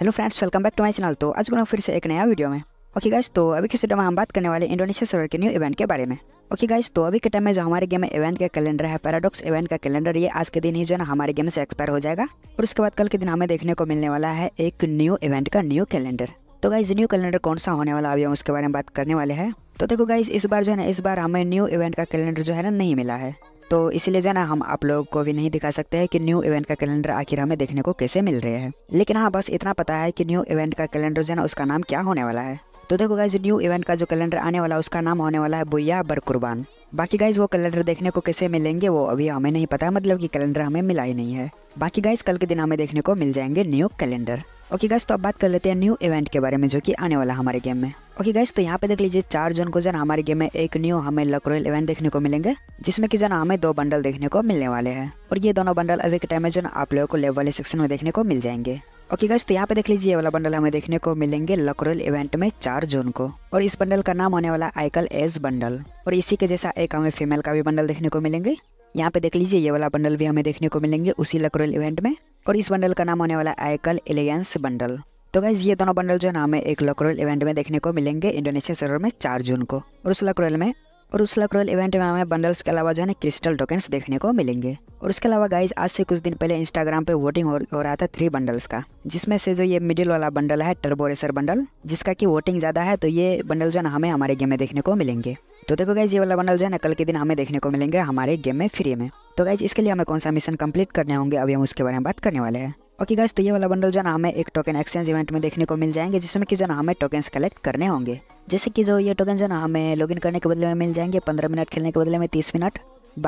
hello friends welcome back to my channel तो आज को फिर से एक नया वीडियो में ओके गाइस तो अभी के वीडियो में हम बात करने वाले इंडोनेशिया सर्वर के न्यू इवेंट के बारे में ओके गाइस तो अभी के टाइम में जो हमारे गेम में इवेंट का कैलेंडर है पैराडॉक्स इवेंट का कैलेंडर ये आज के दिन ही जो है ना हमारे गेम से एक्सपायर हो जाएगा और उसके बाद कल के दिन हमें देखने को मिलने वाला है एक न्यू इवेंट का न्यू कैलेंडर तो गाइज न्यू कैलेंडर कौन सा होने वाला अभी हम उसके बारे में बात करने वाले हैं तो देखो गाइज इस बार जो है ना इस बार हमें न्यू इवेंट का कैलेंडर जो है ना नहीं मिला है तो इसलिए जो ना हम आप लोग को भी नहीं दिखा सकते हैं कि न्यू इवेंट का कैलेंडर आखिर हमें देखने को कैसे मिल रहे हैं लेकिन हाँ बस इतना पता है कि न्यू इवेंट का कैलेंडर जो ना उसका नाम क्या होने वाला है तो देखो गाइज न्यू इवेंट का जो कैलेंडर आने वाला है उसका नाम होने वाला है बुया बर कुर्बान बाकी गाइज वो कैलेंडर देखने को कैसे मिलेंगे वो अभी हमें नहीं पता मतलब कि कैलेंडर हमें मिला ही नहीं है बाकी गाइज कल के दिन हमें देखने को मिल जाएंगे न्यू कैलेंडर ओके गाइज तो अब बात कर लेते हैं न्यू इवेंट के बारे में जो कि आने वाला हमारे गेम में ओके गैस तो यहाँ पे देख लीजिए चार जून को जन हमारे गेम में एक न्यू हमें लकरो इवेंट देखने को मिलेंगे जिसमें कि जन हमें दो बंडल देखने को मिलने वाले हैं और ये दोनों बंडल अभी के टाइम में जन आप लोगों को लेवल वाले सेक्शन में देखने को मिल जाएंगे ओके गैस तो यहाँ पे देख लीजिए ये वाला बंडल हमें देखने को मिलेंगे लकरोल इवेंट में चार जून को और इस बंडल का नाम होने वाला आइकल एज बंडल और इसी के जैसा एक हमें फीमेल का भी बंडल देखने को मिलेंगे यहाँ पे देख लीजिए ये वाला बंडल भी हमें देखने को मिलेंगे उसी लकरोल इवेंट में और इस बंडल का नाम होने वाला आइकल एलियंस बंडल तो गाइज ये दोनों बंडल जो नाम है एक लक्रोल इवेंट में देखने को मिलेंगे इंडोनेशिया सर्वर में चार जून को और उस लक्रोल में और उस लकरोल इवेंट में हमें बंडल्स के अलावा जो है क्रिस्टल टोकन्स देखने को मिलेंगे और उसके अलावा गाइज आज से कुछ दिन पहले इंस्टाग्राम पे वोटिंग हो, रहा था थ्री बंडल्स का जिसमें से जो ये मिडिल वाला बंडल है टर्बोरेसर बंडल जिसका की वोटिंग ज़्यादा है तो ये बंडल जो है हमें हमारे गेम में देखने को मिलेंगे तो देखो गाइज ये वाला बंडल जो है ना कल के दिन हमें देखने को मिलेंगे हमारे गेम में फ्री में तो गाइज इसके लिए हमें कौन सा मिशन कम्प्लीट करने होंगे अभी हम उसके बारे में बात करने वाले हैं ओके गाइस तो ये वाला बंडल जो हमें एक टोकन एक्सचेंज इवेंट में देखने को मिल जाएंगे जिसमें कि जो हमें है टोकन्स कलेक्ट करने होंगे जैसे कि जो ये टोकन जो हमें लॉग लॉगिन करने के बदले में मिल जाएंगे पंद्रह मिनट खेलने के बदले में तीस मिनट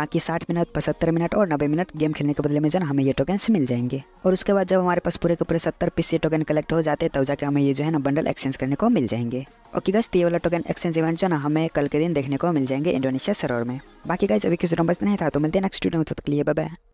बाकी साठ मिनट पचहत्तर मिनट और नब्बे मिनट गेम खेलने के बदले में जो हमें ये टोकन मिल जाएंगे और उसके बाद जब हमारे पास पूरे के पूरे सत्तर पीस ये टोकन कलेक्ट हो जाते हैं तब जाके हमें ये जो है ना बंडल एक्सचेंज करने को मिल जाएंगे ओके गाइस तो ये वाला टोकन एक्सचेंज इवेंट जो ना हमें कल के दिन देखने को मिल जाएंगे इंडोनेशिया सरोवर में बाकी गाइस अभी किसी नंबर नहीं था तो मिलते हैं नेक्स्ट वीडियो में तब लिए बाय